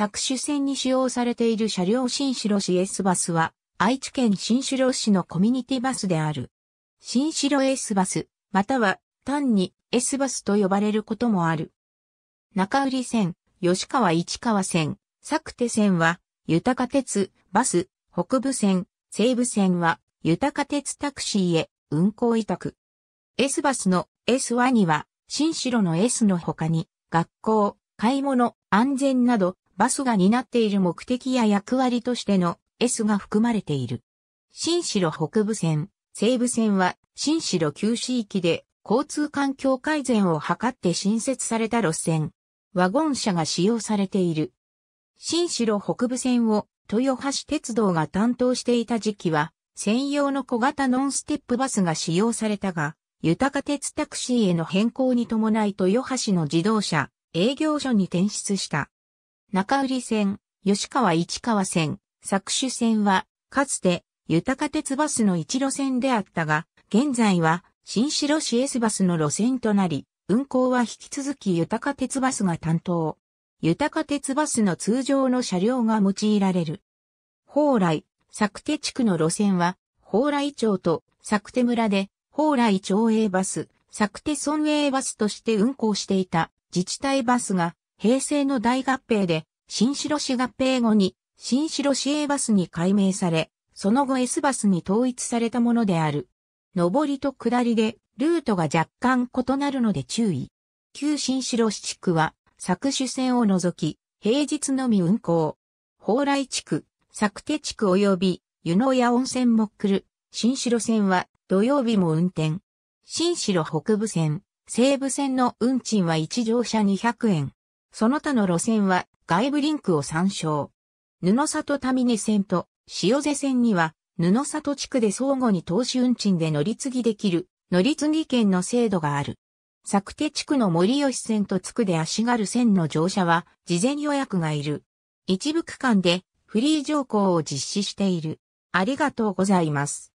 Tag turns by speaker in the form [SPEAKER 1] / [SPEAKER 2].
[SPEAKER 1] 作手線に使用されている車両新城市 S バスは、愛知県新城市のコミュニティバスである。新城 S バス、または単に S バスと呼ばれることもある。中売線、吉川市川線、作手線は、豊か鉄、バス、北部線、西部線は、豊か鉄タクシーへ運行委託。S バスの S はには、新城の S の他に、学校、買い物、安全など、バスが担っている目的や役割としての S が含まれている。新城北部線、西部線は新城旧市域で交通環境改善を図って新設された路線。ワゴン車が使用されている。新城北部線を豊橋鉄道が担当していた時期は専用の小型ノンステップバスが使用されたが、豊か鉄タクシーへの変更に伴い豊橋の自動車、営業所に転出した。中売線、吉川市川線、作手線は、かつて、豊か鉄バスの一路線であったが、現在は、新城市 S バスの路線となり、運行は引き続き豊か鉄バスが担当。豊か鉄バスの通常の車両が用いられる。宝来、作手地区の路線は、宝来町と作手村で、宝来町営バス、作手村営バスとして運行していた自治体バスが、平成の大合併で、新城市合併後に、新城市営バスに改名され、その後 S バスに統一されたものである。上りと下りで、ルートが若干異なるので注意。旧新城市地区は、作主線を除き、平日のみ運行。蓬莱地区、作手地区及び、湯野屋温泉も来る、新城線は、土曜日も運転。新城北部線、西部線の運賃は1乗車200円。その他の路線は外部リンクを参照。布里民根線と塩瀬線には布里地区で相互に投資運賃で乗り継ぎできる乗り継ぎ券の制度がある。作手地区の森吉線と地区で足軽線の乗車は事前予約がいる。一部区間でフリー乗降を実施している。ありがとうございます。